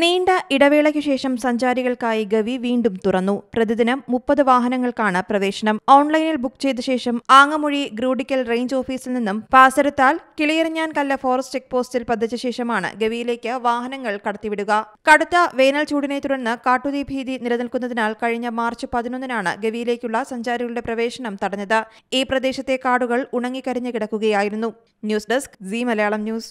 നീണ്ട ഇടവേളയ്ക്കു ശേഷം സഞ്ചാരികൾക്കായി ഗവി വീണ്ടും തുറന്നു പ്രതിദിനം മുപ്പത് വാഹനങ്ങൾക്കാണ് പ്രവേശനം ഓൺലൈനിൽ ബുക്ക് ചെയ്ത ശേഷം ആങ്ങമൊഴി ഗ്രൂഡിക്കൽ റേഞ്ച് ഓഫീസിൽ നിന്നും പാസരത്താൽ കിളിയറിഞ്ഞാൻ കല്ല ഫോറസ്റ്റ് ചെക്ക് പോസ്റ്റിൽ പതിച്ച ശേഷമാണ് ഗവിയിലേക്ക് വാഹനങ്ങൾ കടത്തിവിടുക കടുത്ത വേനൽ ചൂടിനെ തുടർന്ന് കാട്ടുതീ ഭീതി നിലനിൽക്കുന്നതിനാൽ കഴിഞ്ഞ മാർച്ച് പതിനൊന്നിനാണ് ഗവിയിലേക്കുള്ള സഞ്ചാരികളുടെ പ്രവേശനം തടഞ്ഞത് ഈ പ്രദേശത്തെ കാടുകൾ ഉണങ്ങിക്കരിഞ്ഞു കിടക്കുകയായിരുന്നു news desk C Malayalam news